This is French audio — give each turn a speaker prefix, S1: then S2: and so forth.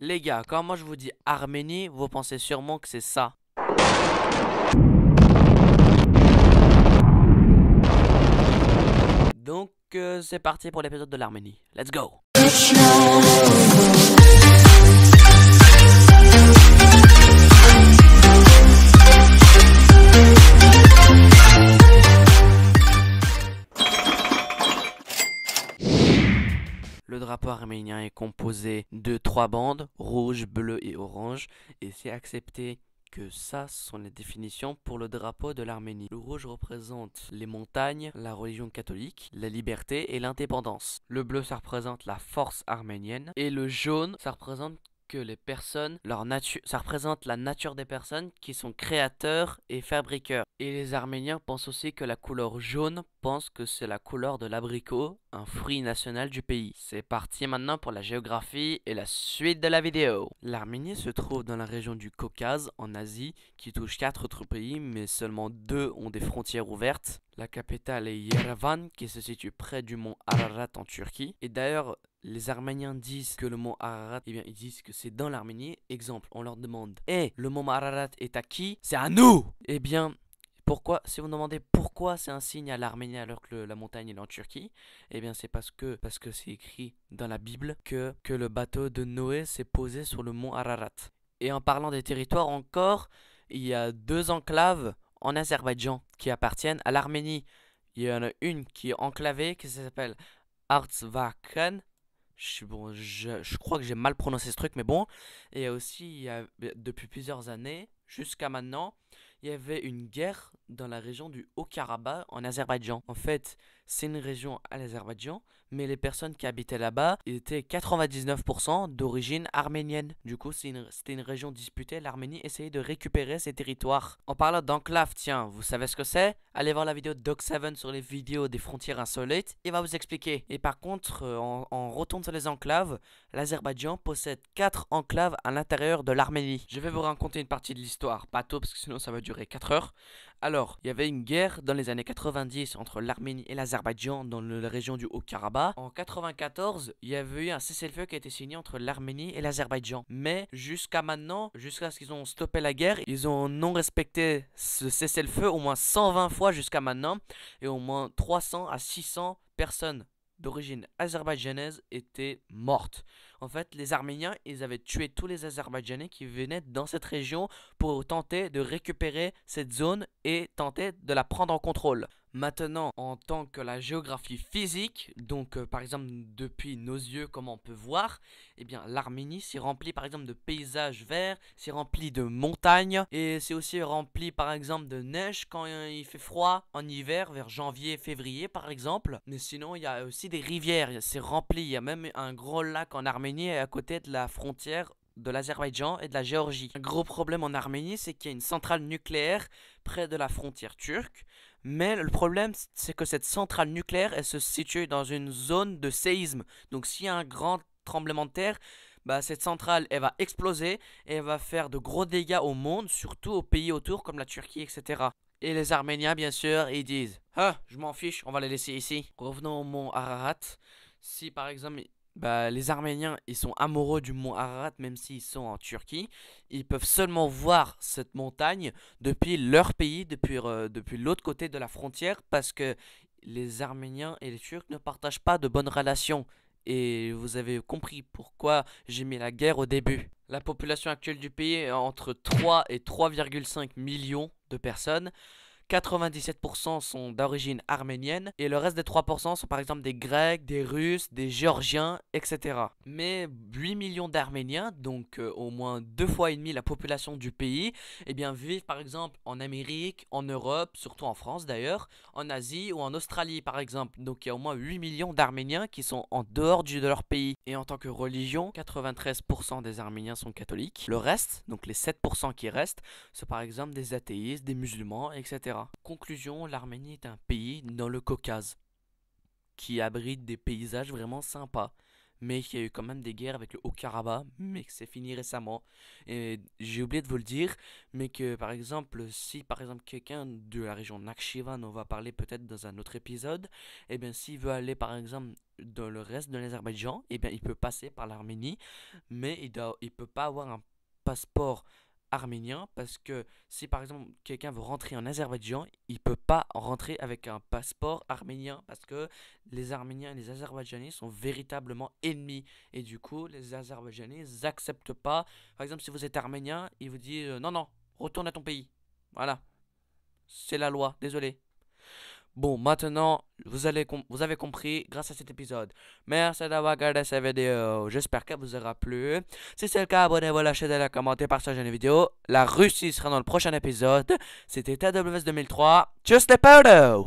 S1: Les gars, quand moi je vous dis Arménie, vous pensez sûrement que c'est ça. Donc euh, c'est parti pour l'épisode de l'Arménie. Let's go drapeau arménien est composé de trois bandes, rouge, bleu et orange, et c'est accepté que ça sont les définitions pour le drapeau de l'Arménie. Le rouge représente les montagnes, la religion catholique, la liberté et l'indépendance. Le bleu ça représente la force arménienne et le jaune ça représente que les personnes, leur nature, ça représente la nature des personnes qui sont créateurs et fabriqueurs. Et les Arméniens pensent aussi que la couleur jaune pense que c'est la couleur de l'abricot, un fruit national du pays. C'est parti maintenant pour la géographie et la suite de la vidéo. L'Arménie se trouve dans la région du Caucase, en Asie, qui touche quatre autres pays, mais seulement deux ont des frontières ouvertes. La capitale est Yerevan, qui se situe près du mont Ararat en Turquie. Et d'ailleurs, les Arméniens disent que le mont Ararat, eh bien, ils disent que c'est dans l'Arménie. Exemple, on leur demande Eh, le mont Ararat est à qui C'est à nous Eh bien, pourquoi Si vous demandez pourquoi c'est un signe à l'Arménie alors que la montagne est en Turquie, eh bien c'est parce que parce que c'est écrit dans la Bible que, que le bateau de Noé s'est posé sur le mont Ararat. Et en parlant des territoires encore, il y a deux enclaves en Azerbaïdjan qui appartiennent à l'Arménie. Il y en a une qui est enclavée qui s'appelle Artsvakhan je, crois que j'ai mal prononcé ce truc, mais bon. Et aussi, depuis plusieurs années, jusqu'à maintenant, il y avait une guerre dans la région du Haut-Karabakh en Azerbaïdjan. En fait, c'est une région à l'Azerbaïdjan, mais les personnes qui habitaient là-bas étaient 99% d'origine arménienne. Du coup, c'était une, une, région disputée. L'Arménie essayait de récupérer ses territoires. En parlant d'enclave, tiens, vous savez ce que c'est Allez voir la vidéo de Doc7 sur les vidéos des frontières insolites, il va vous expliquer. Et par contre, euh, en retournant sur les enclaves. L'Azerbaïdjan possède 4 enclaves à l'intérieur de l'Arménie. Je vais vous raconter une partie de l'histoire, pas tôt parce que sinon ça va durer 4 heures. Alors, il y avait une guerre dans les années 90 entre l'Arménie et l'Azerbaïdjan dans la région du Haut-Karabakh. En 94, il y avait eu un cessez-le-feu qui a été signé entre l'Arménie et l'Azerbaïdjan. Mais jusqu'à maintenant, jusqu'à ce qu'ils ont stoppé la guerre, ils ont non respecté ce cessez-le-feu au moins 120 fois jusqu'à maintenant et au moins 300 à 600 personnes d'origine azerbaïdjanaise était morte. En fait, les Arméniens, ils avaient tué tous les Azerbaïdjanais qui venaient dans cette région pour tenter de récupérer cette zone et tenter de la prendre en contrôle. Maintenant, en tant que la géographie physique, donc euh, par exemple depuis nos yeux, comme on peut voir, eh bien l'Arménie s'est remplie par exemple de paysages verts, s'est remplie de montagnes et c'est aussi rempli par exemple de neige quand euh, il fait froid en hiver, vers janvier, février par exemple. Mais sinon, il y a aussi des rivières, c'est rempli. Il y a même un gros lac en Arménie à côté de la frontière de l'Azerbaïdjan et de la Géorgie. Un gros problème en Arménie, c'est qu'il y a une centrale nucléaire près de la frontière turque. Mais le problème, c'est que cette centrale nucléaire, elle se situe dans une zone de séisme. Donc s'il y a un grand tremblement de terre, bah, cette centrale, elle va exploser et elle va faire de gros dégâts au monde, surtout aux pays autour comme la Turquie, etc. Et les Arméniens, bien sûr, ils disent Ah, je m'en fiche, on va les laisser ici. Revenons au mont Ararat. Si par exemple bah, les Arméniens, ils sont amoureux du mont Ararat, même s'ils sont en Turquie. Ils peuvent seulement voir cette montagne depuis leur pays, depuis, euh, depuis l'autre côté de la frontière, parce que les Arméniens et les Turcs ne partagent pas de bonnes relations. Et vous avez compris pourquoi j'ai mis la guerre au début. La population actuelle du pays est entre 3 et 3,5 millions de personnes. 97% sont d'origine arménienne et le reste des 3% sont par exemple des Grecs, des Russes, des Géorgiens, etc. Mais 8 millions d'Arméniens, donc euh, au moins deux fois et demi la population du pays, eh bien vivent par exemple en Amérique, en Europe, surtout en France d'ailleurs, en Asie ou en Australie par exemple. Donc il y a au moins 8 millions d'Arméniens qui sont en dehors de leur pays. Et en tant que religion, 93% des Arméniens sont catholiques. Le reste, donc les 7% qui restent, sont par exemple des athéistes, des musulmans, etc. Conclusion, l'Arménie est un pays dans le Caucase qui abrite des paysages vraiment sympas, mais qui a eu quand même des guerres avec le Haut-Karabakh, mais que c'est fini récemment. Et j'ai oublié de vous le dire, mais que par exemple, si par exemple quelqu'un de la région Nakhchivan, on va parler peut-être dans un autre épisode, et eh bien s'il veut aller par exemple dans le reste de l'Azerbaïdjan, et eh bien il peut passer par l'Arménie, mais il ne il peut pas avoir un passeport arménien parce que si par exemple quelqu'un veut rentrer en Azerbaïdjan, il peut pas rentrer avec un passeport arménien parce que les Arméniens et les Azerbaïdjanais sont véritablement ennemis et du coup les Azerbaïdjanais n'acceptent pas. Par exemple, si vous êtes arménien, ils vous disent euh, non non, retourne à ton pays. Voilà, c'est la loi. Désolé, Bon, maintenant, vous, allez vous avez compris grâce à cet épisode. Merci d'avoir regardé cette vidéo. J'espère qu'elle vous aura plu. Si c'est le cas, abonnez-vous à la chaîne, commenter, partagez la vidéo. La Russie sera dans le prochain épisode. C'était TWS 2003. Tchuss les potos